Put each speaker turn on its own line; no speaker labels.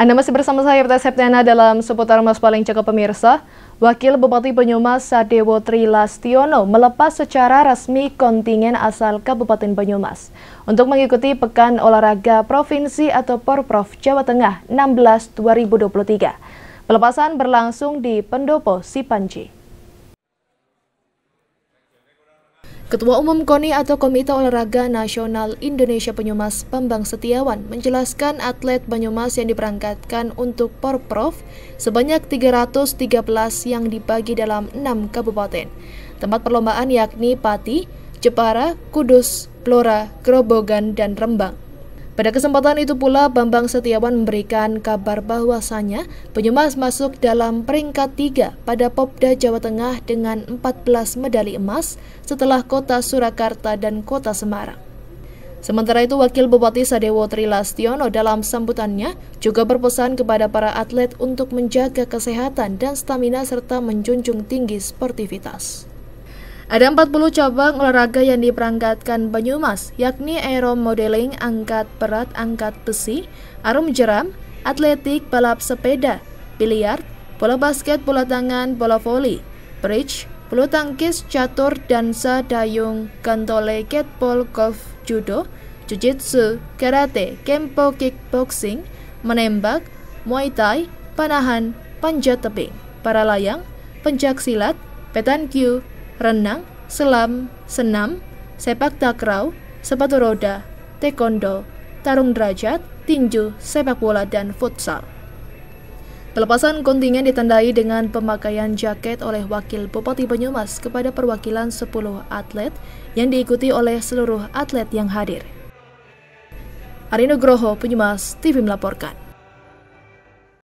Anda masih bersama saya, Peta Septiana, dalam seputar Mas Paling Cakep Pemirsa. Wakil Bupati Banyumas Sadewo Trilastiono melepas secara resmi kontingen asal Kabupaten Banyumas untuk mengikuti Pekan Olahraga Provinsi atau Porprov Jawa Tengah 16 2023. Pelepasan berlangsung di Pendopo Sipanji. Ketua Umum KONI atau Komite Olahraga Nasional Indonesia Banyumas Pembang Setiawan menjelaskan atlet Banyumas yang diperangkatkan untuk Porprov sebanyak 313 yang dibagi dalam 6 kabupaten. Tempat perlombaan yakni Pati, Jepara, Kudus, Blora, Grobogan, dan Rembang. Pada kesempatan itu pula, Bambang Setiawan memberikan kabar bahwasannya Banyumas masuk dalam peringkat 3 pada Popda Jawa Tengah dengan 14 medali emas setelah kota Surakarta dan kota Semarang. Sementara itu, Wakil Bupati Sadewo Trilastiono dalam sambutannya juga berpesan kepada para atlet untuk menjaga kesehatan dan stamina serta menjunjung tinggi sportivitas. Ada 40 cabang olahraga yang diperangkatkan Banyumas, yakni aeromodeling, angkat berat, angkat besi, arum jeram, atletik, balap sepeda, biliar, bola basket, bola tangan, bola voli, bridge, bulu tangkis, catur, dansa, dayung, gantole, ketpol, golf, judo, jujitsu, karate, kempo, kickboxing, menembak, muay thai, panahan, panjat tebing, para layang, petanque, renang, selam, senam, sepak takraw, sepatu roda, taekwondo, tarung derajat, tinju, sepak bola, dan futsal. Pelepasan kontingen ditandai dengan pemakaian jaket oleh Wakil Bupati Banyumas kepada perwakilan 10 atlet yang diikuti oleh seluruh atlet yang hadir. Arino Groho, Banyumas TV melaporkan.